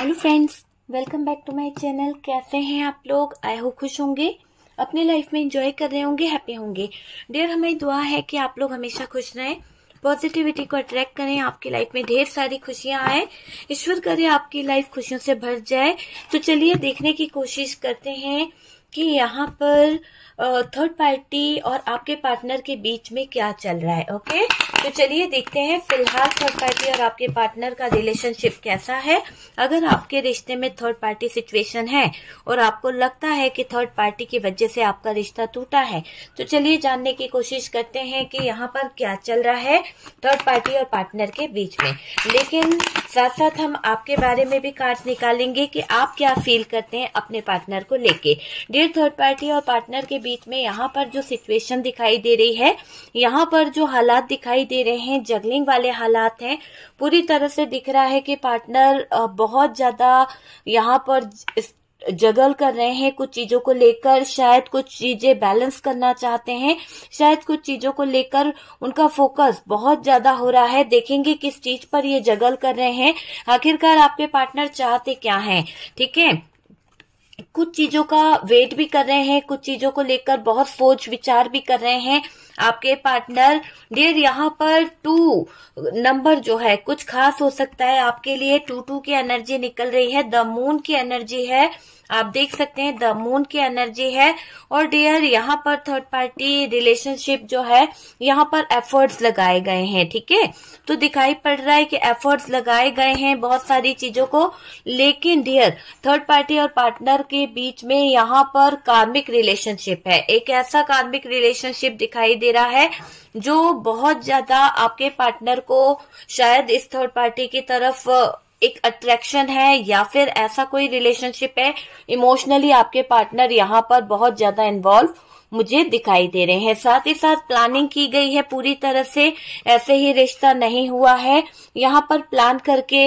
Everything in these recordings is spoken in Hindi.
Hello friends welcome back to my channel कैसे हैं आप लोग आई हो खुश होंगे अपनी लाइफ में एंजॉय कर रहे होंगे हैप्पी होंगे डेयर हमें दुआ है कि आप लोग हमेशा खुश रहें पॉजिटिविटी को अट्रैक्ट करें आपकी लाइफ में ढेर सारी खुशियां आए ईश्वर करे आपकी लाइफ खुशियों से भर जाए तो चलिए देखने की कोशिश करते हैं कि यहाँ पर थर्ड पार्टी और आपके पार्टनर के बीच में क्या चल रहा है ओके तो चलिए देखते हैं फिलहाल थर्ड पार्टी और आपके पार्टनर का रिलेशनशिप कैसा है अगर आपके रिश्ते में थर्ड पार्टी सिचुएशन है और आपको लगता है कि थर्ड पार्टी की वजह से आपका रिश्ता टूटा है तो चलिए जानने की कोशिश करते हैं कि यहाँ पर क्या चल रहा है थर्ड पार्टी और पार्टनर के बीच में लेकिन साथ साथ हम आपके बारे में भी कार्ड निकालेंगे कि आप क्या फील करते हैं अपने पार्टनर को लेके फिर थर्ड पार्टी और पार्टनर के बीच में यहाँ पर जो सिचुएशन दिखाई दे रही है यहाँ पर जो हालात दिखाई दे रहे हैं जगलिंग वाले हालात हैं पूरी तरह से दिख रहा है कि पार्टनर बहुत ज्यादा यहाँ पर जगल कर रहे हैं कुछ चीजों को लेकर शायद कुछ चीजें बैलेंस करना चाहते हैं शायद कुछ चीजों को लेकर उनका फोकस बहुत ज्यादा हो रहा है देखेंगे किस चीज पर ये जगल कर रहे हैं आखिरकार आपके पार्टनर चाहते क्या हैं ठीक है कुछ चीजों का वेट भी कर रहे हैं कुछ चीजों को लेकर बहुत सोच विचार भी कर रहे हैं आपके पार्टनर डियर यहाँ पर टू नंबर जो है कुछ खास हो सकता है आपके लिए टू टू की एनर्जी निकल रही है द मून की एनर्जी है आप देख सकते हैं द मून की एनर्जी है और डियर यहाँ पर थर्ड पार्टी रिलेशनशिप जो है यहाँ पर एफर्ट्स लगाए गए हैं ठीक है थीके? तो दिखाई पड़ रहा है कि एफर्ट्स लगाए गए हैं बहुत सारी चीजों को लेकिन डियर थर्ड पार्टी और पार्टनर के बीच में यहाँ पर कार्मिक रिलेशनशिप है एक ऐसा कार्मिक रिलेशनशिप दिखाई दे रहा है जो बहुत ज्यादा आपके पार्टनर को शायद इस थर्ड पार्टी की तरफ एक अट्रैक्शन है या फिर ऐसा कोई रिलेशनशिप है इमोशनली आपके पार्टनर यहाँ पर बहुत ज्यादा इन्वॉल्व मुझे दिखाई दे रहे हैं साथ ही साथ प्लानिंग की गई है पूरी तरह से ऐसे ही रिश्ता नहीं हुआ है यहाँ पर प्लान करके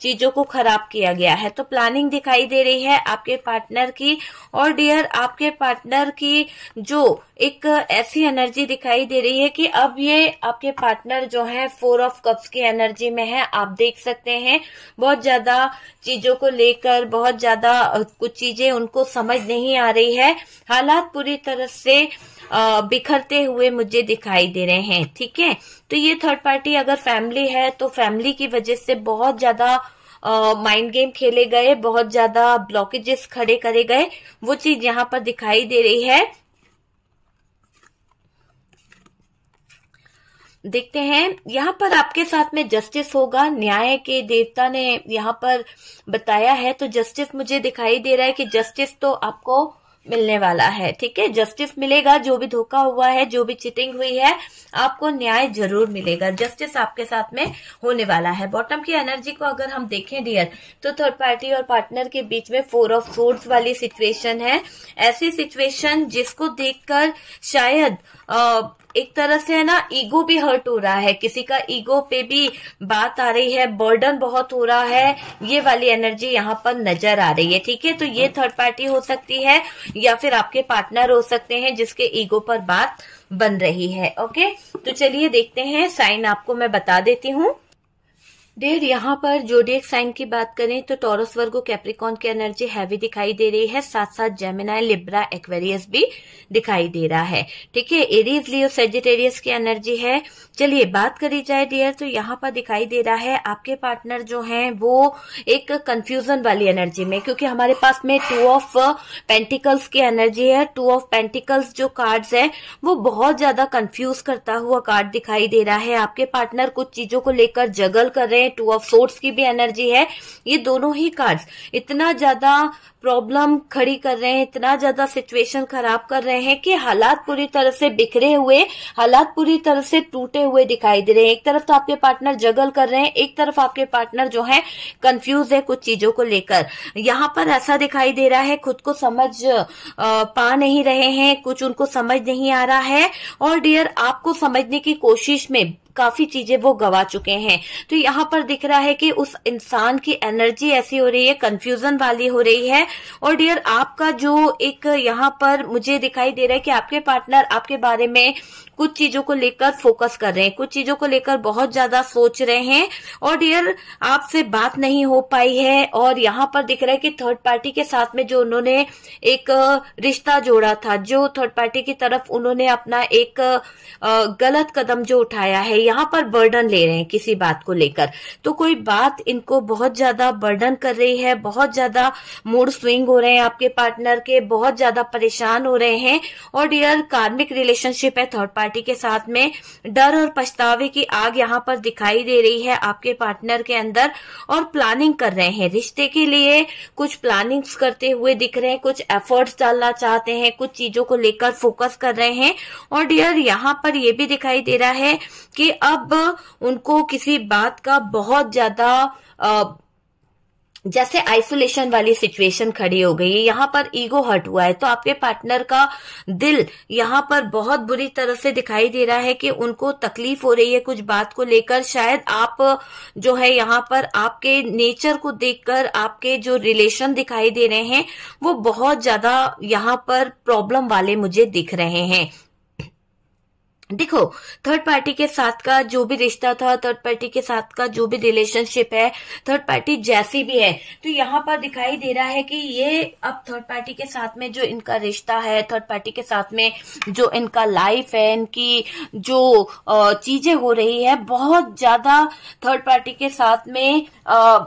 चीजों को खराब किया गया है तो प्लानिंग दिखाई दे रही है आपके पार्टनर की और डियर आपके पार्टनर की जो एक ऐसी एनर्जी दिखाई दे रही है कि अब ये आपके पार्टनर जो है फोर ऑफ कप्स की एनर्जी में है आप देख सकते हैं बहुत ज्यादा चीजों को लेकर बहुत ज्यादा कुछ चीजें उनको समझ नहीं आ रही है हालात पूरी तरह से से बिखरते हुए मुझे दिखाई दे रहे हैं ठीक है तो ये थर्ड पार्टी अगर फैमिली है तो फैमिली की वजह से बहुत ज्यादा माइंड गेम खेले गए बहुत ज्यादा ब्लॉकेजेस खड़े करे गए वो चीज यहाँ पर दिखाई दे रही है देखते हैं यहाँ पर आपके साथ में जस्टिस होगा न्याय के देवता ने यहाँ पर बताया है तो जस्टिस मुझे दिखाई दे रहा है कि जस्टिस तो आपको मिलने वाला है ठीक है जस्टिस मिलेगा जो भी धोखा हुआ है जो भी चिटिंग हुई है आपको न्याय जरूर मिलेगा जस्टिस आपके साथ में होने वाला है बॉटम की एनर्जी को अगर हम देखें डियर तो थर्ड पार्टी और पार्टनर के बीच में फोर ऑफ फोर्स वाली सिचुएशन है ऐसी सिचुएशन जिसको देखकर शायद आ, एक तरह से है ना ईगो भी हर्ट हो रहा है किसी का ईगो पे भी बात आ रही है बर्डन बहुत हो रहा है ये वाली एनर्जी यहाँ पर नजर आ रही है ठीक है तो ये थर्ड पार्टी हो सकती है या फिर आपके पार्टनर हो सकते हैं जिसके ईगो पर बात बन रही है ओके तो चलिए देखते हैं साइन आपको मैं बता देती हूँ डेर यहाँ पर जोडियक साइन की बात करें तो टॉरस वर्गो कैप्रिकॉन की एनर्जी हैवी दिखाई दे रही है साथ साथ जेमिनाय लिब्रा एक्वेरियस भी दिखाई दे रहा है ठीक है एरीज लियो सेजिटेरियस की एनर्जी है चलिए बात करी जाए डियर तो यहाँ पर दिखाई दे रहा है आपके पार्टनर जो है वो एक कंफ्यूजन वाली एनर्जी में क्योंकि हमारे पास में टू ऑफ पेंटिकल्स की एनर्जी है टू ऑफ पेंटिकल्स जो कार्ड्स है वो बहुत ज्यादा कंफ्यूज करता हुआ कार्ड दिखाई दे रहा है आपके पार्टनर कुछ चीजों को लेकर जगल कर रहे हैं है टू ऑफ सोर्ट्स की भी एनर्जी है ये दोनों ही कार्ड्स इतना ज्यादा प्रॉब्लम खड़ी कर रहे हैं इतना ज्यादा सिचुएशन खराब कर रहे हैं कि हालात पूरी तरह से बिखरे हुए हालात पूरी तरह से टूटे हुए दिखाई दे रहे हैं एक तरफ तो आपके पार्टनर जगल कर रहे हैं एक तरफ आपके पार्टनर जो है कंफ्यूज है कुछ चीजों को लेकर यहाँ पर ऐसा दिखाई दे रहा है खुद को समझ पा नहीं रहे हैं कुछ उनको समझ नहीं आ रहा है और डियर आपको समझने की कोशिश में काफी चीजें वो गवा चुके हैं तो यहाँ पर दिख रहा है कि उस इंसान की एनर्जी ऐसी हो रही है कंफ्यूजन वाली हो रही है और डियर आपका जो एक यहाँ पर मुझे दिखाई दे रहा है कि आपके पार्टनर आपके बारे में कुछ चीजों को लेकर फोकस कर रहे हैं कुछ चीजों को लेकर बहुत ज्यादा सोच रहे हैं और डियर आपसे बात नहीं हो पाई है और यहाँ पर दिख रहा है कि थर्ड पार्टी के साथ में जो उन्होंने एक रिश्ता जोड़ा था जो थर्ड पार्टी की तरफ उन्होंने अपना एक गलत कदम जो उठाया है यहाँ पर बर्डन ले रहे हैं किसी बात को लेकर तो कोई बात इनको बहुत ज्यादा बर्डन कर रही है बहुत ज्यादा मूड स्विंग हो रहे हैं आपके पार्टनर के बहुत ज्यादा परेशान हो रहे हैं और डियर कार्मिक रिलेशनशिप है थर्ड पार्टी के साथ में डर और पछतावे की आग यहाँ पर दिखाई दे रही है आपके पार्टनर के अंदर और प्लानिंग कर रहे हैं रिश्ते के लिए कुछ प्लानिंग्स करते हुए दिख रहे हैं कुछ एफर्ट्स डालना चाहते हैं कुछ चीजों को लेकर फोकस कर रहे हैं और डियर यहाँ पर ये भी दिखाई दे रहा है कि अब उनको किसी बात का बहुत ज्यादा जैसे आइसोलेशन वाली सिचुएशन खड़ी हो गई है यहाँ पर ईगो हट हुआ है तो आपके पार्टनर का दिल यहाँ पर बहुत बुरी तरह से दिखाई दे रहा है कि उनको तकलीफ हो रही है कुछ बात को लेकर शायद आप जो है यहाँ पर आपके नेचर को देखकर आपके जो रिलेशन दिखाई दे रहे हैं वो बहुत ज्यादा यहाँ पर प्रॉब्लम वाले मुझे दिख रहे हैं देखो थर्ड पार्टी के साथ का जो भी रिश्ता था थर्ड पार्टी के साथ का जो भी रिलेशनशिप है थर्ड पार्टी जैसी भी है तो यहाँ पर दिखाई दे रहा है कि ये अब थर्ड पार्टी के साथ में जो इनका रिश्ता है थर्ड पार्टी के साथ में जो इनका लाइफ है इनकी जो चीजें हो रही है बहुत ज्यादा थर्ड पार्टी के साथ में आ,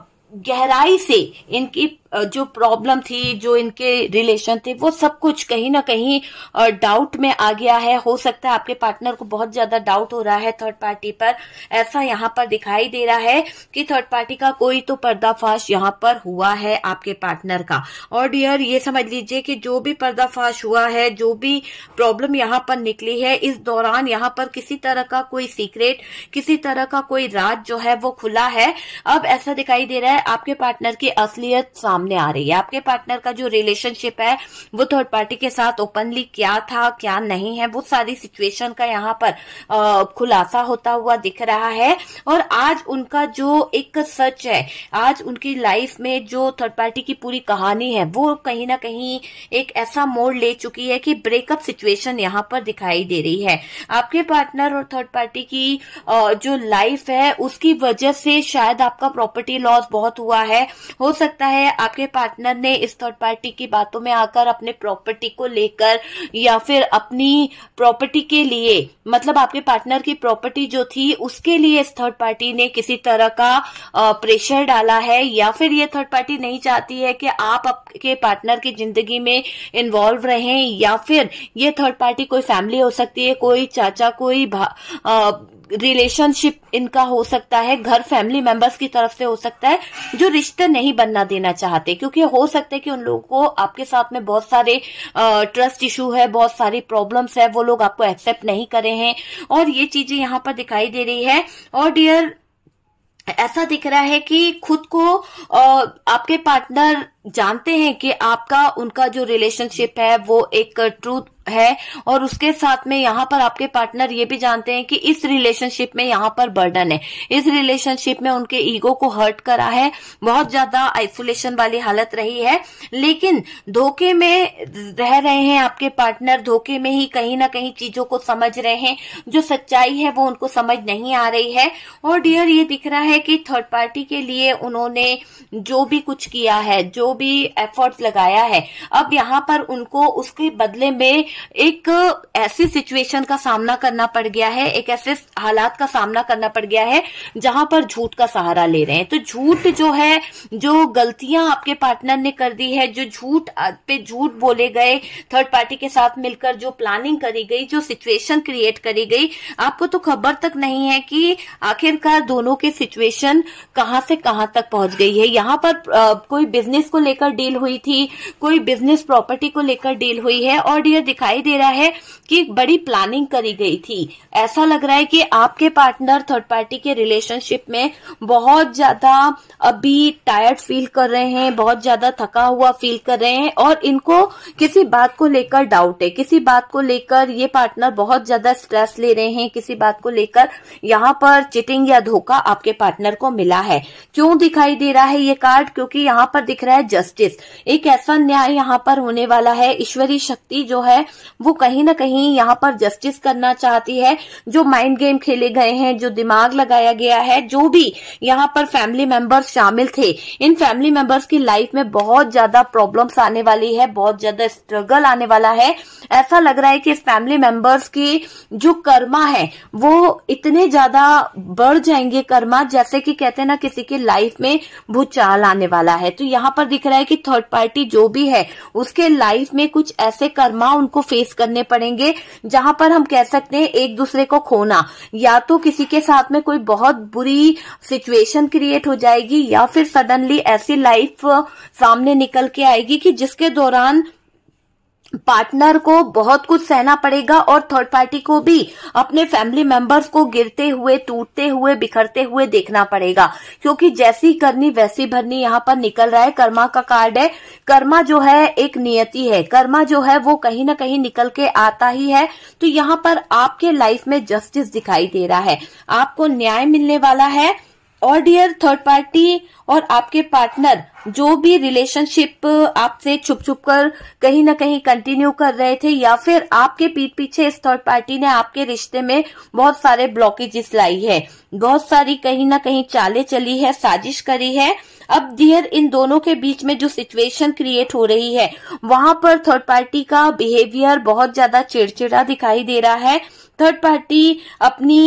गहराई से इनकी जो प्रॉब्लम थी जो इनके रिलेशन थे वो सब कुछ कहीं ना कहीं डाउट में आ गया है हो सकता है आपके पार्टनर को बहुत ज्यादा डाउट हो रहा है थर्ड पार्टी पर ऐसा यहाँ पर दिखाई दे रहा है कि थर्ड पार्टी का कोई तो पर्दाफाश यहाँ पर हुआ है आपके पार्टनर का और डियर ये समझ लीजिए कि जो भी पर्दाफाश हुआ है जो भी प्रॉब्लम यहाँ पर निकली है इस दौरान यहाँ पर किसी तरह का कोई सीक्रेट किसी तरह का कोई राज जो है वो खुला है अब ऐसा दिखाई दे रहा है आपके पार्टनर की असलियत सामने सामने आ रही है आपके पार्टनर का जो रिलेशनशिप है वो थर्ड पार्टी के साथ ओपनली क्या था क्या नहीं है वो सारी सिचुएशन का यहाँ पर खुलासा होता हुआ दिख रहा है और आज उनका जो एक सच है आज उनकी लाइफ में जो थर्ड पार्टी की पूरी कहानी है वो कहीं ना कहीं एक ऐसा मोड़ ले चुकी है कि ब्रेकअप सिचुएशन यहाँ पर दिखाई दे रही है आपके पार्टनर और थर्ड पार्टी की जो लाइफ है उसकी वजह से शायद आपका प्रॉपर्टी लॉस बहुत हुआ है हो सकता है आपके पार्टनर ने इस थर्ड पार्टी की बातों में आकर अपने प्रॉपर्टी को लेकर या फिर अपनी प्रॉपर्टी के लिए मतलब आपके पार्टनर की प्रॉपर्टी जो थी उसके लिए इस थर्ड पार्टी ने किसी तरह का प्रेशर डाला है या फिर ये थर्ड पार्टी नहीं चाहती है कि आप आपके पार्टनर की जिंदगी में इन्वॉल्व रहें या फिर ये थर्ड पार्टी कोई फैमिली हो सकती है कोई चाचा कोई रिलेशनशिप इनका हो सकता है घर फैमिली मेंबर्स की तरफ से हो सकता है जो रिश्ते नहीं बनना देना चाहते क्योंकि हो सकता है कि उन लोगों को आपके साथ में बहुत सारे ट्रस्ट इशू है बहुत सारी प्रॉब्लम्स है वो लोग आपको एक्सेप्ट नहीं करे हैं और ये चीजें यहाँ पर दिखाई दे रही है और डियर ऐसा दिख रहा है कि खुद को आ, आपके पार्टनर जानते हैं कि आपका उनका जो रिलेशनशिप है वो एक ट्रूथ है और उसके साथ में यहाँ पर आपके पार्टनर ये भी जानते हैं कि इस रिलेशनशिप में यहाँ पर बर्डन है इस रिलेशनशिप में उनके ईगो को हर्ट करा है बहुत ज्यादा आइसोलेशन वाली हालत रही है लेकिन धोखे में रह रहे हैं आपके पार्टनर धोखे में ही कहीं ना कहीं चीजों को समझ रहे हैं जो सच्चाई है वो उनको समझ नहीं आ रही है और डियर ये दिख रहा है कि थर्ड पार्टी के लिए उन्होंने जो भी कुछ किया है जो भी एफर्ट्स लगाया है अब यहाँ पर उनको उसके बदले में एक ऐसी सिचुएशन का सामना करना पड़ गया है एक ऐसे हालात का सामना करना पड़ गया है जहां पर झूठ का सहारा ले रहे हैं तो झूठ जो है जो गलतियां आपके पार्टनर ने कर दी है जो झूठ पे झूठ बोले गए थर्ड पार्टी के साथ मिलकर जो प्लानिंग करी गई जो सिचुएशन क्रिएट करी गई आपको तो खबर तक नहीं है कि आखिरकार दोनों के सिचुएशन कहां से कहां तक पहुंच गई है यहां पर आ, कोई बिजनेस को लेकर डील हुई थी कोई बिजनेस प्रॉपर्टी को लेकर डील हुई है और यह दिखाई दे रहा है कि बड़ी प्लानिंग करी गई थी ऐसा लग रहा है कि आपके पार्टनर थर्ड पार्टी के रिलेशनशिप में बहुत ज्यादा अभी टायर्ड फील कर रहे हैं बहुत ज्यादा थका हुआ फील कर रहे हैं और इनको किसी बात को लेकर डाउट है किसी बात को लेकर ये पार्टनर बहुत ज्यादा स्ट्रेस ले रहे हैं किसी बात को लेकर यहाँ पर चिटिंग या धोखा आपके पार्टनर को मिला है क्यों दिखाई दे रहा है ये कार्ड क्योंकि यहाँ पर दिख रहा है जस्टिस एक ऐसा न्याय यहाँ पर होने वाला है ईश्वरी शक्ति जो है वो कहीं ना कहीं यहाँ पर जस्टिस करना चाहती है जो माइंड गेम खेले गए हैं जो दिमाग लगाया गया है जो भी यहाँ पर फैमिली मेंबर्स शामिल थे इन फैमिली मेंबर्स की लाइफ में बहुत ज्यादा प्रॉब्लम्स आने वाली है बहुत ज्यादा स्ट्रगल आने वाला है ऐसा लग रहा है कि इस फैमिली मेंबर्स की जो कर्मा है वो इतने ज्यादा बढ़ जाएंगे कर्मा जैसे कि कहते हैं ना किसी की लाइफ में भूचाल आने वाला है तो यहाँ पर दिख रहा है कि थर्ड पार्टी जो भी है उसके लाइफ में कुछ ऐसे कर्मा उनको फेस करने पड़ेंगे जहां पर हम कह सकते हैं एक दूसरे को खोना या तो किसी के साथ में कोई बहुत बुरी सिचुएशन क्रिएट हो जाएगी या फिर सडनली ऐसी लाइफ सामने निकल के आएगी कि जिसके दौरान पार्टनर को बहुत कुछ सहना पड़ेगा और थर्ड पार्टी को भी अपने फैमिली मेंबर्स को गिरते हुए टूटते हुए बिखरते हुए देखना पड़ेगा क्योंकि जैसी करनी वैसी भरनी यहाँ पर निकल रहा है कर्मा का कार्ड है कर्मा जो है एक नियति है कर्मा जो है वो कहीं ना कहीं निकल के आता ही है तो यहाँ पर आपके लाइफ में जस्टिस दिखाई दे रहा है आपको न्याय मिलने वाला है और डियर थर्ड पार्टी और आपके पार्टनर जो भी रिलेशनशिप आपसे छुप छुप कर कहीं ना कहीं कंटिन्यू कर रहे थे या फिर आपके पीठ पीछे इस थर्ड पार्टी ने आपके रिश्ते में बहुत सारे ब्लॉकेजेस लाई है बहुत सारी कहीं ना कहीं चाले चली है साजिश करी है अब डियर इन दोनों के बीच में जो सिचुएशन क्रिएट हो रही है वहां पर थर्ड पार्टी का बिहेवियर बहुत ज्यादा चिड़चिड़ा दिखाई दे रहा है थर्ड पार्टी अपनी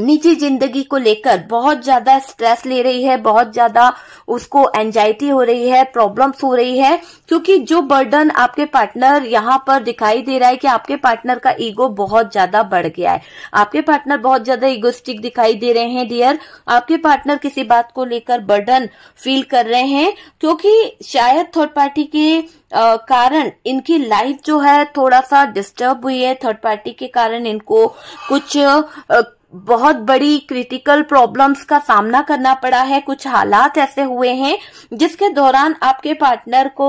निजी जिंदगी को लेकर बहुत ज्यादा स्ट्रेस ले रही है बहुत ज्यादा उसको एंजाइटी हो रही है प्रॉब्लम्स हो रही है क्योंकि जो बर्डन आपके पार्टनर यहाँ पर दिखाई दे रहा है कि आपके पार्टनर का ईगो बहुत ज्यादा बढ़ गया है आपके पार्टनर बहुत ज्यादा ईगोस्टिक दिखाई दे रहे हैं डियर आपके पार्टनर किसी बात को लेकर बर्डन फील कर रहे हैं क्योंकि शायद थर्ड पार्टी के कारण इनकी लाइफ जो है थोड़ा सा डिस्टर्ब हुई है थर्ड पार्टी के कारण इनको कुछ बहुत बड़ी क्रिटिकल प्रॉब्लम्स का सामना करना पड़ा है कुछ हालात ऐसे हुए हैं जिसके दौरान आपके पार्टनर को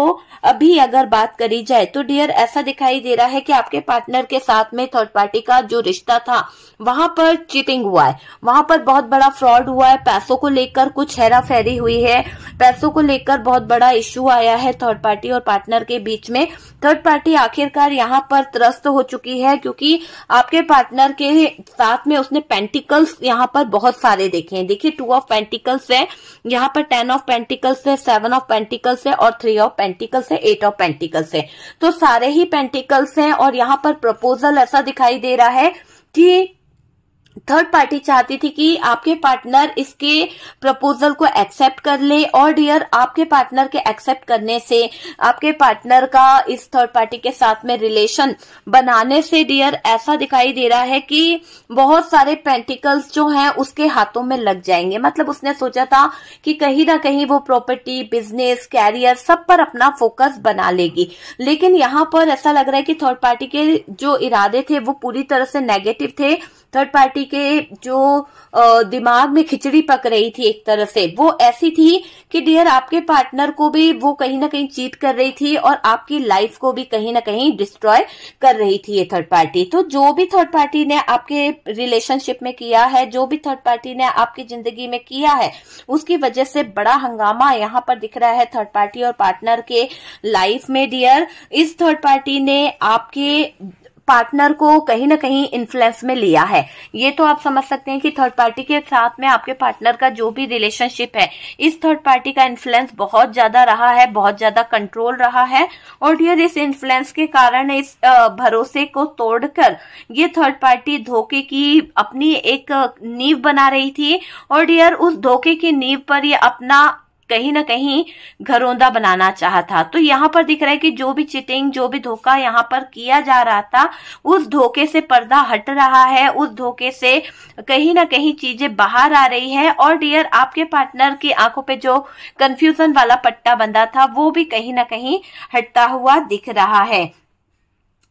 अभी अगर बात करी जाए तो डियर ऐसा दिखाई दे रहा है कि आपके पार्टनर के साथ में थर्ड पार्टी का जो रिश्ता था वहां पर चीटिंग हुआ है वहां पर बहुत बड़ा फ्रॉड हुआ है पैसों को लेकर कुछ हेरा फेरी हुई है पैसों को लेकर बहुत बड़ा इश्यू आया है थर्ड पार्टी और पार्टनर के बीच में थर्ड पार्टी आखिरकार यहाँ पर त्रस्त हो चुकी है क्योंकि आपके पार्टनर के साथ में उसने पेंटिकल्स यहाँ पर बहुत सारे देखे हैं देखिए टू ऑफ पेंटिकल्स है यहाँ पर टेन ऑफ पेंटिकल्स है सेवन ऑफ पेंटिकल्स है और थ्री ऑफ पेंटिकल्स है एट ऑफ पेंटिकल्स है तो सारे ही पेंटिकल्स हैं और यहाँ पर प्रपोजल ऐसा दिखाई दे रहा है कि थर्ड पार्टी चाहती थी कि आपके पार्टनर इसके प्रपोजल को एक्सेप्ट कर ले और डियर आपके पार्टनर के एक्सेप्ट करने से आपके पार्टनर का इस थर्ड पार्टी के साथ में रिलेशन बनाने से डियर ऐसा दिखाई दे रहा है कि बहुत सारे पेंटिकल्स जो हैं उसके हाथों में लग जाएंगे मतलब उसने सोचा था कि कहीं ना कहीं वो प्रॉपर्टी बिजनेस कैरियर सब पर अपना फोकस बना लेगी लेकिन यहां पर ऐसा लग रहा है कि थर्ड पार्टी के जो इरादे थे वो पूरी तरह से नेगेटिव थे थर्ड पार्टी के जो दिमाग में खिचड़ी पक रही थी एक तरह से वो ऐसी थी कि डियर आपके पार्टनर को भी वो कहीं ना कहीं चीट कर रही थी और आपकी लाइफ को भी कहीं ना कहीं डिस्ट्रॉय कर रही थी ये थर्ड पार्टी तो जो भी थर्ड पार्टी ने आपके रिलेशनशिप में किया है जो भी थर्ड पार्टी ने आपकी जिंदगी में किया है उसकी वजह से बड़ा हंगामा यहाँ पर दिख रहा है थर्ड पार्टी और पार्टनर के लाइफ में डियर इस थर्ड पार्टी ने आपके पार्टनर को कहीं ना कहीं इन्फ्लुएंस में लिया है ये तो आप समझ सकते हैं कि थर्ड पार्टी के साथ में आपके पार्टनर का जो भी रिलेशनशिप है इस थर्ड पार्टी का इन्फ्लुएंस बहुत ज्यादा रहा है बहुत ज्यादा कंट्रोल रहा है और डियर इस इन्फ्लुएंस के कारण इस भरोसे को तोड़कर ये थर्ड पार्टी धोखे की अपनी एक नींव बना रही थी और डियर उस धोखे की नींव पर ये अपना कहीं ना कहीं घरोंदा बनाना चाहा था तो यहाँ पर दिख रहा है कि जो भी चिटिंग जो भी धोखा यहाँ पर किया जा रहा था उस धोखे से पर्दा हट रहा है उस धोखे से कहीं ना कहीं चीजें बाहर आ रही है और डियर आपके पार्टनर की आंखों पे जो कंफ्यूजन वाला पट्टा बंधा था वो भी कहीं ना कहीं हटता हुआ दिख रहा है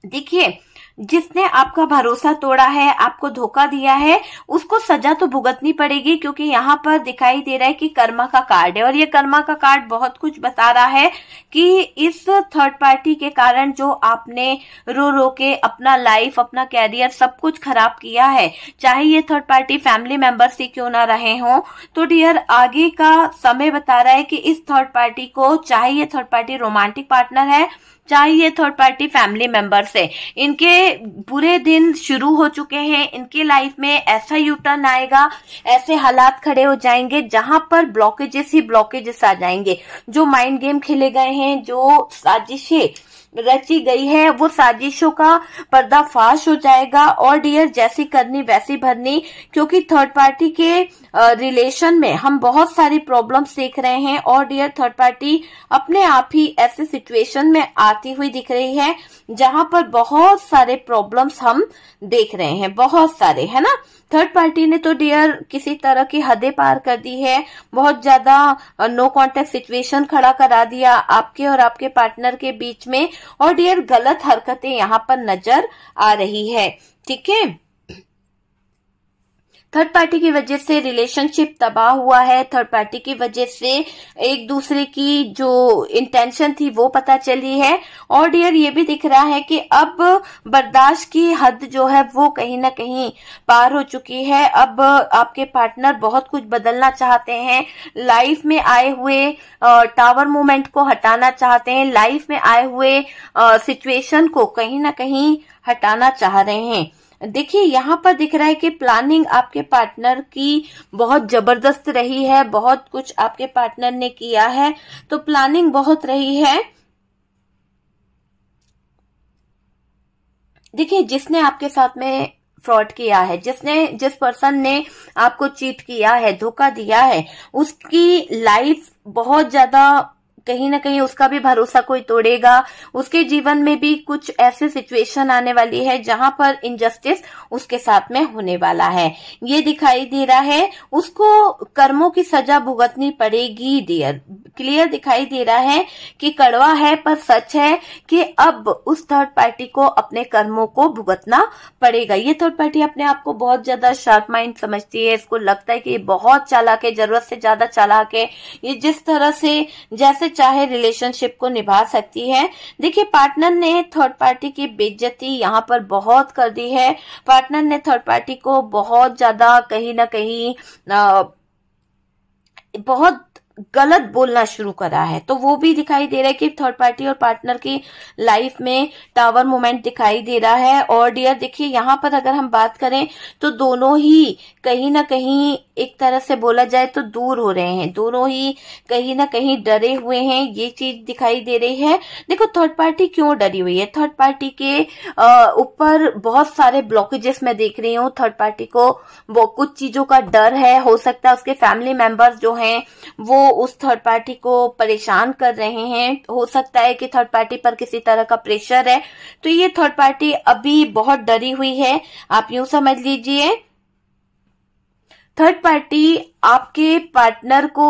देखिए जिसने आपका भरोसा तोड़ा है आपको धोखा दिया है उसको सजा तो भुगतनी पड़ेगी क्योंकि यहाँ पर दिखाई दे रहा है कि कर्मा का कार्ड है और ये कर्मा का कार्ड बहुत कुछ बता रहा है कि इस थर्ड पार्टी के कारण जो आपने रो रो के अपना लाइफ अपना कैरियर सब कुछ खराब किया है चाहे ये थर्ड पार्टी फैमिली मेंबर्स से क्यों ना रहे हो तो डियर आगे का समय बता रहा है कि इस थर्ड पार्टी को चाहे ये थर्ड पार्टी रोमांटिक पार्टनर है चाहे ये थर्ड पार्टी फैमिली मेंबर से इनके बुरे दिन शुरू हो चुके हैं इनके लाइफ में ऐसा यूटर्न आएगा ऐसे हालात खड़े हो जाएंगे जहां पर ब्लॉकेजेस ही ब्लॉकेजेस आ जाएंगे जो माइंड गेम खेले गए हैं जो साजिशें रची गई है वो साजिशों का पर्दाफाश हो जाएगा और डियर जैसी करनी वैसी भरनी क्योंकि थर्ड पार्टी के रिलेशन में हम बहुत सारी प्रॉब्लम्स देख रहे हैं और डियर थर्ड पार्टी अपने आप ही ऐसे सिचुएशन में आती हुई दिख रही है जहां पर बहुत सारे प्रॉब्लम्स हम देख रहे हैं बहुत सारे है ना थर्ड पार्टी ने तो डियर किसी तरह की हदें पार कर दी है बहुत ज्यादा नो कांटेक्ट सिचुएशन खड़ा करा दिया आपके और आपके पार्टनर के बीच में और डियर गलत हरकतें यहाँ पर नजर आ रही है ठीक है थर्ड पार्टी की वजह से रिलेशनशिप तबाह हुआ है थर्ड पार्टी की वजह से एक दूसरे की जो इंटेंशन थी वो पता चली है और डियर ये भी दिख रहा है कि अब बर्दाश्त की हद जो है वो कहीं ना कहीं पार हो चुकी है अब आपके पार्टनर बहुत कुछ बदलना चाहते हैं लाइफ में आए हुए टावर मूवमेंट को हटाना चाहते हैं लाइफ में आए हुए सिचुएशन को कहीं ना कहीं हटाना चाह रहे हैं देखिए यहाँ पर दिख रहा है कि प्लानिंग आपके पार्टनर की बहुत जबरदस्त रही है बहुत कुछ आपके पार्टनर ने किया है तो प्लानिंग बहुत रही है देखिए जिसने आपके साथ में फ्रॉड किया है जिसने जिस पर्सन ने आपको चीट किया है धोखा दिया है उसकी लाइफ बहुत ज्यादा कहीं ना कहीं उसका भी भरोसा कोई तोड़ेगा उसके जीवन में भी कुछ ऐसी सिचुएशन आने वाली है जहां पर इनजस्टिस उसके साथ में होने वाला है ये दिखाई दे रहा है उसको कर्मों की सजा भुगतनी पड़ेगी डियर क्लियर दिखाई दे रहा है कि कड़वा है पर सच है कि अब उस थर्ड पार्टी को अपने कर्मों को भुगतना पड़ेगा ये थर्ड पार्टी अपने आप को बहुत ज्यादा शार्प माइंड समझती है इसको लगता है कि ये बहुत चालाक है जरूरत से ज्यादा चालाक है ये जिस तरह से जैसे चाहे रिलेशनशिप को निभा सकती है देखिए पार्टनर ने थर्ड पार्टी की बेज्जती यहाँ पर बहुत कर दी है पार्टनर ने थर्ड पार्टी को बहुत ज्यादा कहीं ना कहीं बहुत गलत बोलना शुरू करा है तो वो भी दिखाई दे रहा है कि थर्ड पार्टी और पार्टनर की लाइफ में टावर मोमेंट दिखाई दे रहा है और डियर देखिए यहाँ पर अगर हम बात करें तो दोनों ही कहीं ना कहीं एक तरह से बोला जाए तो दूर हो रहे हैं दोनों ही कहीं ना कहीं डरे हुए हैं ये चीज दिखाई दे रही है देखो थर्ड पार्टी क्यों डरी हुई है थर्ड पार्टी के ऊपर बहुत सारे ब्लॉकेजेस मैं देख रही हूँ थर्ड पार्टी को वो कुछ चीजों का डर है हो सकता है उसके फैमिली मेंबर्स जो हैं वो उस थर्ड पार्टी को परेशान कर रहे हैं हो सकता है कि थर्ड पार्टी पर किसी तरह का प्रेशर है तो ये थर्ड पार्टी अभी बहुत डरी हुई है आप यूं समझ लीजिए थर्ड पार्टी आपके पार्टनर को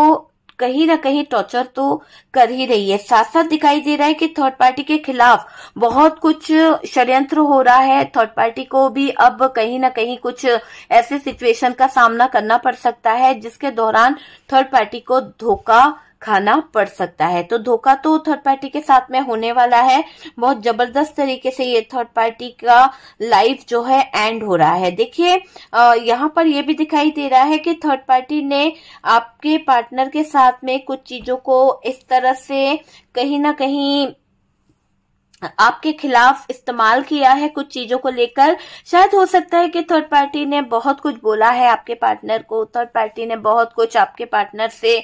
कहीं ना कहीं टॉर्चर तो कर ही रही है साथ साथ दिखाई दे रहा है कि थर्ड पार्टी के खिलाफ बहुत कुछ षड्यंत्र हो रहा है थर्ड पार्टी को भी अब कहीं ना कहीं कुछ ऐसे सिचुएशन का सामना करना पड़ सकता है जिसके दौरान थर्ड पार्टी को धोखा खाना पड़ सकता है तो धोखा तो थर्ड पार्टी के साथ में होने वाला है बहुत जबरदस्त तरीके से ये थर्ड पार्टी का लाइफ जो है एंड हो रहा है देखिए यहाँ पर यह भी दिखाई दे रहा है कि थर्ड पार्टी ने आपके पार्टनर के साथ में कुछ चीजों को इस तरह से कहीं ना कहीं आपके खिलाफ इस्तेमाल किया है कुछ चीजों को लेकर शायद हो सकता है कि थर्ड पार्टी ने बहुत कुछ बोला है आपके पार्टनर को थर्ड पार्टी ने बहुत कुछ आपके पार्टनर से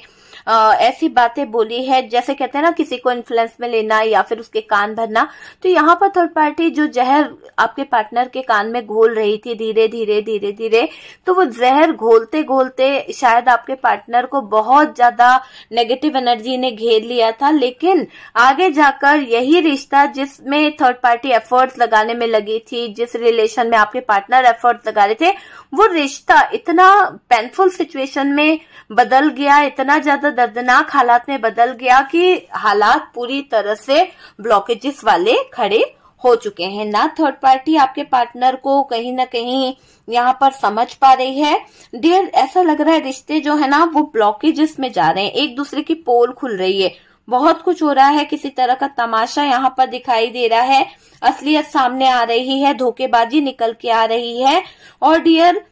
आ, ऐसी बातें बोली है जैसे कहते हैं ना किसी को इन्फ्लुएंस में लेना या फिर उसके कान भरना तो यहाँ पर थर्ड पार्टी जो जहर आपके पार्टनर के कान में घोल रही थी धीरे धीरे धीरे धीरे तो वो जहर घोलते घोलते शायद आपके पार्टनर को बहुत ज्यादा नेगेटिव एनर्जी ने घेर लिया था लेकिन आगे जाकर यही रिश्ता जिसमें थर्ड पार्टी एफर्ट्स लगाने में लगी थी जिस रिलेशन में आपके पार्टनर एफर्ट्स लगा रहे थे वो रिश्ता इतना पेनफुल सिचुएशन में बदल गया इतना ज्यादा दर्दनाक हालात में बदल गया कि हालात पूरी तरह से ब्लॉकेजेस वाले खड़े हो चुके हैं ना थर्ड पार्टी आपके पार्टनर को कहीं ना कहीं यहाँ पर समझ पा रही है डियर ऐसा लग रहा है रिश्ते जो है ना वो ब्लॉकेजेस में जा रहे हैं एक दूसरे की पोल खुल रही है बहुत कुछ हो रहा है किसी तरह का तमाशा यहाँ पर दिखाई दे रहा है असलियत सामने आ रही है धोखेबाजी निकल के आ रही है और डियर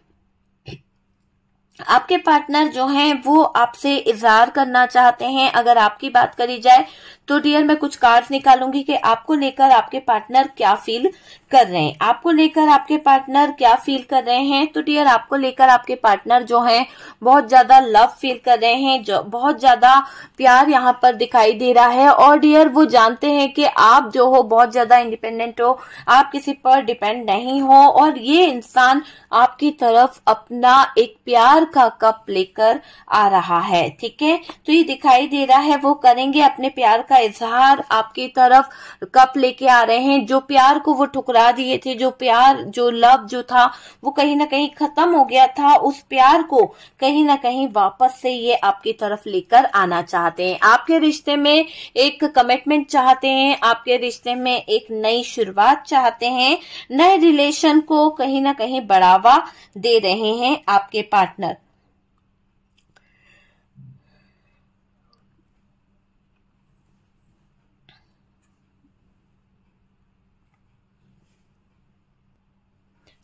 आपके पार्टनर जो हैं वो आपसे इजहार करना चाहते हैं अगर आपकी बात करी जाए तो डियर मैं कुछ कार्ड निकालूंगी कि आपको लेकर आपके पार्टनर क्या फील कर रहे हैं आपको लेकर आपके पार्टनर क्या फील कर रहे हैं तो डियर आपको लेकर आपके पार्टनर जो हैं बहुत ज्यादा लव फील कर रहे हैं जो बहुत ज्यादा प्यार यहाँ पर दिखाई दे रहा है और डियर वो जानते हैं कि आप जो हो बहुत ज्यादा इंडिपेंडेंट हो आप किसी पर डिपेंड नहीं हो और ये इंसान आपकी तरफ अपना एक प्यार का कप लेकर आ रहा है ठीक है तो ये दिखाई दे रहा है वो करेंगे अपने प्यार का इजहार आपकी तरफ कप लेके आ रहे हैं जो प्यार को वो ठुकरा दिए थे जो प्यार जो लव जो था वो कहीं ना कहीं खत्म हो गया था उस प्यार को कहीं ना कहीं वापस से ये आपकी तरफ लेकर आना चाहते हैं आपके रिश्ते में एक कमिटमेंट चाहते हैं आपके रिश्ते में एक नई शुरुआत चाहते हैं नए रिलेशन को कहीं ना कहीं बढ़ावा दे रहे हैं आपके पार्टनर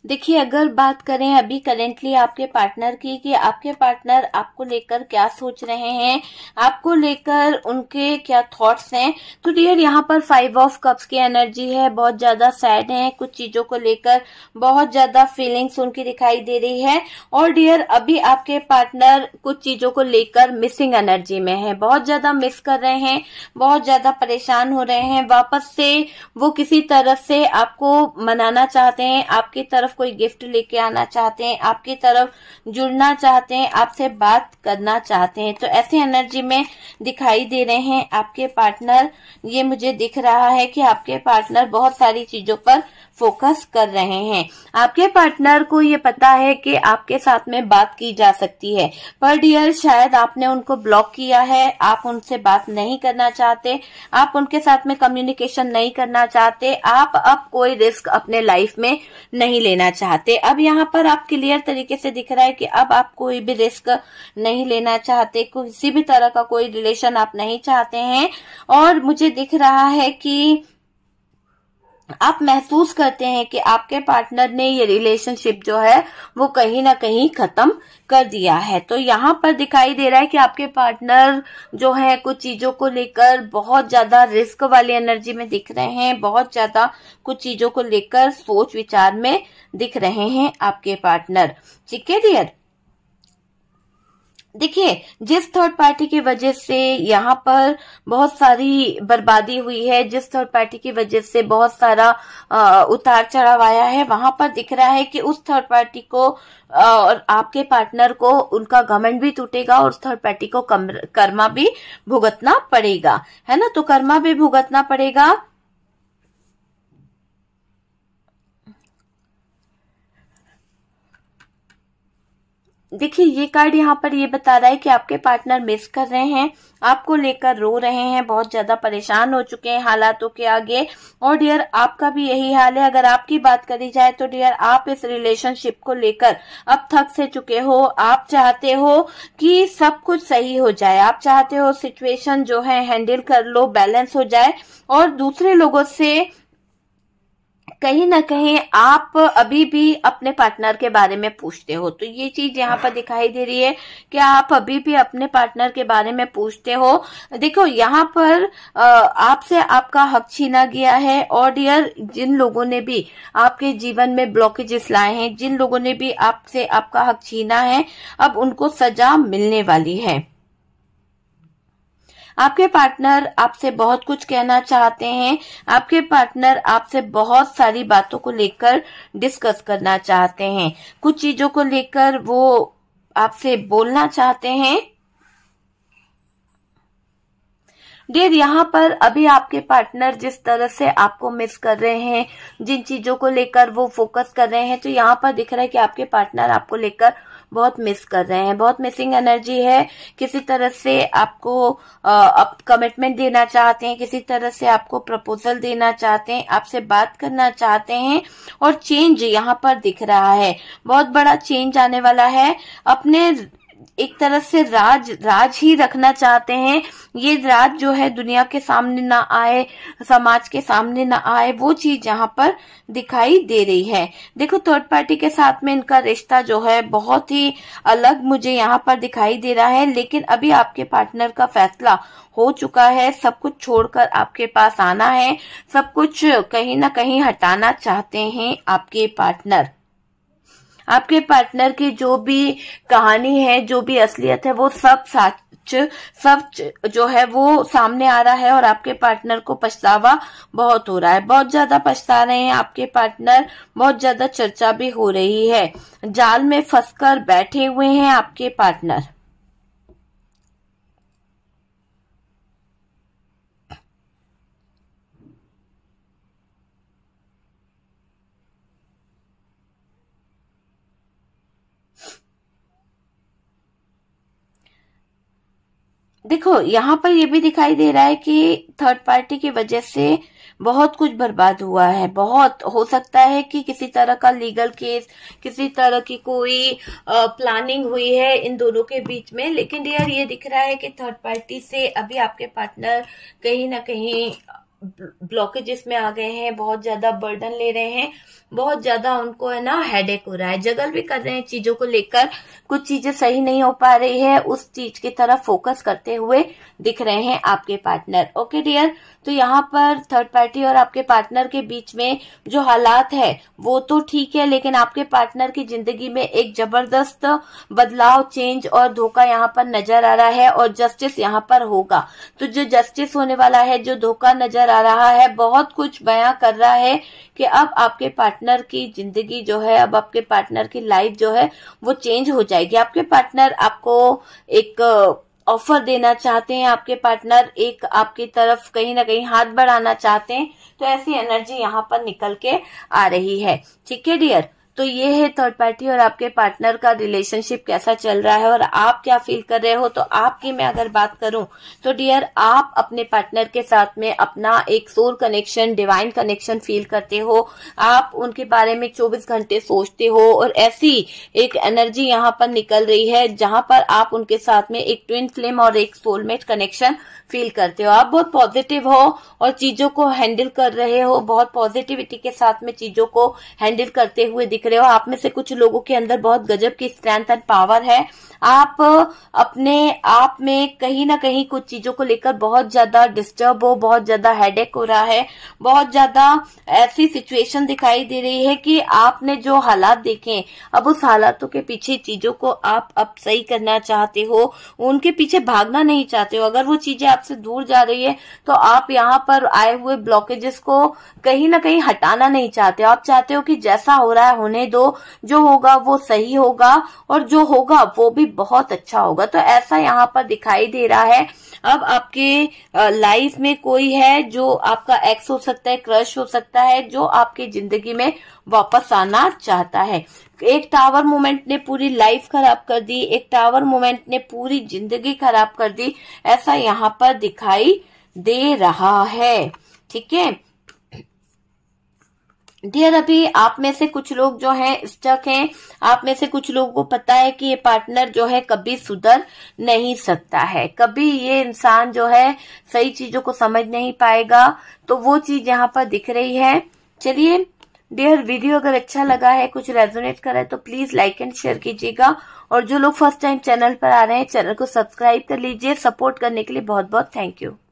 देखिए अगर बात करें अभी करेंटली आपके पार्टनर की कि आपके पार्टनर आपको लेकर क्या सोच रहे हैं आपको लेकर उनके क्या थॉट्स हैं तो डियर यहाँ पर फाइव ऑफ कप्स की एनर्जी है बहुत ज्यादा सैड है कुछ चीजों को लेकर बहुत ज्यादा फीलिंग्स उनकी दिखाई दे रही है और डियर अभी आपके पार्टनर कुछ चीजों को लेकर मिसिंग एनर्जी में है बहुत ज्यादा मिस कर रहे हैं बहुत ज्यादा परेशान हो रहे हैं वापस से वो किसी तरह से आपको मनाना चाहते हैं आपकी तरफ कोई गिफ्ट लेके आना चाहते हैं आपकी तरफ जुड़ना चाहते हैं आपसे बात करना चाहते हैं तो ऐसे एनर्जी में दिखाई दे रहे हैं आपके पार्टनर ये मुझे दिख रहा है कि आपके पार्टनर बहुत सारी चीजों पर फोकस कर रहे हैं आपके पार्टनर को ये पता है कि आपके साथ में बात की जा सकती है पर डियर शायद आपने उनको ब्लॉक किया है आप उनसे बात नहीं करना चाहते आप उनके साथ में कम्युनिकेशन नहीं करना चाहते आप अब कोई रिस्क अपने लाइफ में नहीं लेना चाहते अब यहाँ पर आप क्लियर तरीके से दिख रहा है कि अब आप कोई भी रिस्क नहीं लेना चाहते किसी भी तरह का कोई रिलेशन आप नहीं चाहते हैं और मुझे दिख रहा है कि आप महसूस करते हैं कि आपके पार्टनर ने ये रिलेशनशिप जो है वो कहीं ना कहीं खत्म कर दिया है तो यहाँ पर दिखाई दे रहा है कि आपके पार्टनर जो है कुछ चीजों को लेकर बहुत ज्यादा रिस्क वाली एनर्जी में दिख रहे हैं बहुत ज्यादा कुछ चीजों को लेकर सोच विचार में दिख रहे हैं आपके पार्टनर ठीक है डियर देखिए जिस थर्ड पार्टी की वजह से यहाँ पर बहुत सारी बर्बादी हुई है जिस थर्ड पार्टी की वजह से बहुत सारा आ, उतार चढ़ाव आया है वहां पर दिख रहा है कि उस थर्ड पार्टी को और आपके पार्टनर को उनका घमंड भी टूटेगा और थर्ड पार्टी को कर्मा भी भुगतना पड़ेगा है ना तो कर्मा भी भुगतना पड़ेगा देखिए ये कार्ड यहाँ पर ये बता रहा है कि आपके पार्टनर मिस कर रहे हैं आपको लेकर रो रहे हैं बहुत ज्यादा परेशान हो चुके हैं हालातों के आगे और डियर आपका भी यही हाल है अगर आपकी बात करी जाए तो डियर आप इस रिलेशनशिप को लेकर अब थक से चुके हो आप चाहते हो कि सब कुछ सही हो जाए आप चाहते हो सिचुएशन जो है हैंडल कर लो बैलेंस हो जाए और दूसरे लोगों से कहीं ना कहीं आप अभी भी अपने पार्टनर के बारे में पूछते हो तो ये चीज यहाँ पर दिखाई दे रही है कि आप अभी भी अपने पार्टनर के बारे में पूछते हो देखो यहाँ पर आपसे आपका हक छीना गया है और डियर जिन लोगों ने भी आपके जीवन में ब्लॉकेजेस लाए हैं जिन लोगों ने भी आपसे आपका हक छीना है अब उनको सजा मिलने वाली है आपके पार्टनर आपसे बहुत कुछ कहना चाहते हैं आपके पार्टनर आपसे बहुत सारी बातों को लेकर डिस्कस करना चाहते हैं कुछ चीजों को लेकर वो आपसे बोलना चाहते हैं डेयर यहाँ पर अभी आपके पार्टनर जिस तरह से आपको मिस कर रहे हैं जिन चीजों को लेकर वो फोकस कर रहे हैं तो यहाँ पर दिख रहा है कि आपके पार्टनर आपको लेकर बहुत मिस कर रहे हैं बहुत मिसिंग एनर्जी है किसी तरह से आपको आप कमिटमेंट देना चाहते हैं किसी तरह से आपको प्रपोजल देना चाहते हैं आपसे बात करना चाहते हैं और चेंज यहाँ पर दिख रहा है बहुत बड़ा चेंज आने वाला है अपने एक तरह से राज राज ही रखना चाहते हैं ये राज जो है दुनिया के सामने ना आए समाज के सामने ना आए वो चीज यहाँ पर दिखाई दे रही है देखो थर्ड पार्टी के साथ में इनका रिश्ता जो है बहुत ही अलग मुझे यहाँ पर दिखाई दे रहा है लेकिन अभी आपके पार्टनर का फैसला हो चुका है सब कुछ छोड़कर आपके पास आना है सब कुछ कहीं ना कहीं हटाना चाहते हैं आपके पार्टनर आपके पार्टनर की जो भी कहानी है जो भी असलियत है वो सब साथ सब जो है वो सामने आ रहा है और आपके पार्टनर को पछतावा बहुत हो रहा है बहुत ज्यादा पछता रहे हैं आपके पार्टनर बहुत ज्यादा चर्चा भी हो रही है जाल में फंसकर बैठे हुए हैं आपके पार्टनर देखो यहाँ पर ये भी दिखाई दे रहा है कि थर्ड पार्टी की वजह से बहुत कुछ बर्बाद हुआ है बहुत हो सकता है कि किसी तरह का लीगल केस किसी तरह की कोई प्लानिंग हुई है इन दोनों के बीच में लेकिन यार ये दिख रहा है कि थर्ड पार्टी से अभी आपके पार्टनर कहीं ना कहीं ब्लॉकेजेस में आ गए हैं बहुत ज़्यादा बर्डन ले रहे हैं बहुत ज़्यादा उनको है ना हेडेक हो रहा है जगल भी कर रहे हैं चीज़ों को लेकर कुछ चीज़ें सही नहीं हो पा रही है उस चीज़ की तरफ फोकस करते हुए दिख रहे हैं आपके पार्टनर ओके डियर तो यहाँ पर थर्ड पार्टी और आपके पार्टनर के बीच में जो हालात है वो तो ठीक है लेकिन आपके पार्टनर की जिंदगी में एक जबरदस्त बदलाव चेंज और धोखा यहाँ पर नजर आ रहा है और जस्टिस यहाँ पर होगा तो जो जस्टिस होने वाला है जो धोखा नजर आ रहा है बहुत कुछ बया कर रहा है कि अब आपके पार्टनर की जिंदगी जो है अब आपके पार्टनर की लाइफ जो है वो चेंज हो जाएगी आपके पार्टनर आपको एक ऑफर देना चाहते हैं आपके पार्टनर एक आपकी तरफ कहीं ना कहीं हाथ बढ़ाना चाहते हैं तो ऐसी एनर्जी यहाँ पर निकल के आ रही है ठीक है डियर तो ये है थर्ड पार्टी और आपके पार्टनर का रिलेशनशिप कैसा चल रहा है और आप क्या फील कर रहे हो तो आपकी मैं अगर बात करूं तो डियर आप अपने पार्टनर के साथ में अपना एक soul connection divine connection feel करते हो आप उनके बारे में चौबीस घंटे सोचते हो और ऐसी एक एनर्जी यहाँ पर निकल रही है जहां पर आप उनके साथ में एक ट्विन फ्लेम और एक सोलमेट कनेक्शन फील करते हो आप बहुत पॉजिटिव हो और चीजों को हैंडल कर रहे हो बहुत पॉजिटिविटी के साथ में चीजों को हैंडल करते हुए दिख देख रहे हो आप में से कुछ लोगों के अंदर बहुत गजब की स्ट्रेंथ एंड पावर है आप अपने आप में कहीं ना कहीं कुछ चीजों को लेकर बहुत ज्यादा डिस्टर्ब हो बहुत ज्यादा हेडेक हो रहा है बहुत ज्यादा ऐसी सिचुएशन दिखाई दे रही है कि आपने जो हालात देखे अब उस हालातों के पीछे चीजों को आप अब सही करना चाहते हो उनके पीछे भागना नहीं चाहते हो अगर वो चीजें आपसे दूर जा रही है तो आप यहाँ पर आए हुए ब्लॉकेजेस को कहीं ना कहीं हटाना नहीं चाहते हो आप चाहते हो कि जैसा हो रहा है होने होने दो जो होगा वो सही होगा और जो होगा वो भी बहुत अच्छा होगा तो ऐसा यहाँ पर दिखाई दे रहा है अब आपके लाइफ में कोई है जो आपका एक्स हो सकता है क्रश हो सकता है जो आपकी जिंदगी में वापस आना चाहता है एक टावर मोमेंट ने पूरी लाइफ खराब कर दी एक टावर मोमेंट ने पूरी जिंदगी खराब कर दी ऐसा यहाँ पर दिखाई दे रहा है ठीक है डियर अभी आप में से कुछ लोग जो हैं स्टक हैं आप में से कुछ लोगों को पता है कि ये पार्टनर जो है कभी सुधर नहीं सकता है कभी ये इंसान जो है सही चीजों को समझ नहीं पाएगा तो वो चीज यहाँ पर दिख रही है चलिए डियर वीडियो अगर अच्छा लगा है कुछ रेजोनेट करा है तो प्लीज लाइक एंड शेयर कीजिएगा और जो लोग फर्स्ट टाइम चैनल पर आ रहे हैं चैनल को सब्सक्राइब कर लीजिए सपोर्ट करने के लिए बहुत बहुत थैंक यू